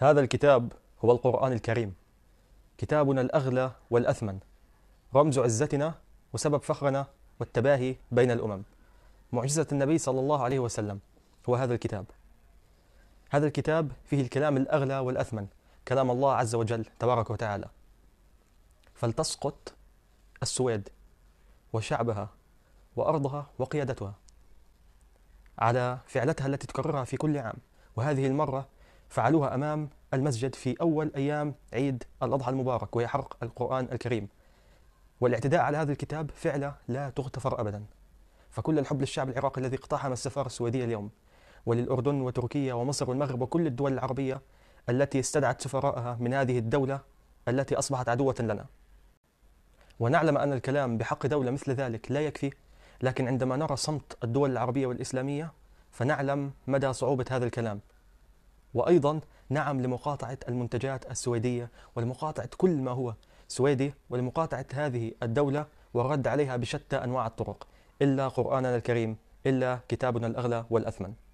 هذا الكتاب هو القرآن الكريم كتابنا الأغلى والأثمن رمز عزتنا وسبب فخرنا والتباهي بين الأمم معجزة النبي صلى الله عليه وسلم هو هذا الكتاب هذا الكتاب فيه الكلام الأغلى والأثمن كلام الله عز وجل تبارك وتعالى فلتسقط السويد وشعبها وأرضها وقيادتها على فعلتها التي تكررها في كل عام وهذه المرة فعلوها أمام المسجد في أول أيام عيد الأضحى المبارك وهي حرق القرآن الكريم والاعتداء على هذا الكتاب فعلة لا تغتفر أبدا فكل الحب للشعب العراقي الذي اقتحم السفارة السويدية اليوم وللأردن وتركيا ومصر والمغرب وكل الدول العربية التي استدعت سفراءها من هذه الدولة التي أصبحت عدوة لنا ونعلم أن الكلام بحق دولة مثل ذلك لا يكفي لكن عندما نرى صمت الدول العربية والإسلامية فنعلم مدى صعوبة هذا الكلام وأيضا نعم لمقاطعة المنتجات السويدية ولمقاطعة كل ما هو سويدي ولمقاطعة هذه الدولة والرد عليها بشتى أنواع الطرق إلا قرآننا الكريم إلا كتابنا الأغلى والأثمن